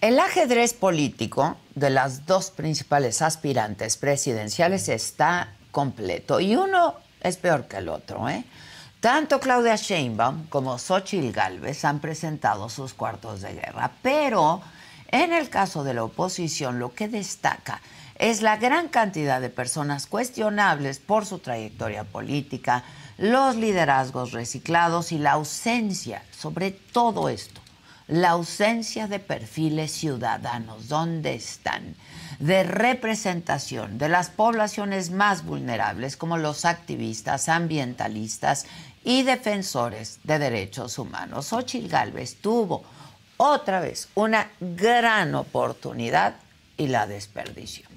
El ajedrez político de las dos principales aspirantes presidenciales está completo y uno es peor que el otro. ¿eh? Tanto Claudia Sheinbaum como Xochitl Gálvez han presentado sus cuartos de guerra, pero en el caso de la oposición lo que destaca es la gran cantidad de personas cuestionables por su trayectoria política, los liderazgos reciclados y la ausencia sobre todo esto la ausencia de perfiles ciudadanos, ¿dónde están? De representación de las poblaciones más vulnerables como los activistas, ambientalistas y defensores de derechos humanos. Ochil Galvez tuvo otra vez una gran oportunidad y la desperdició.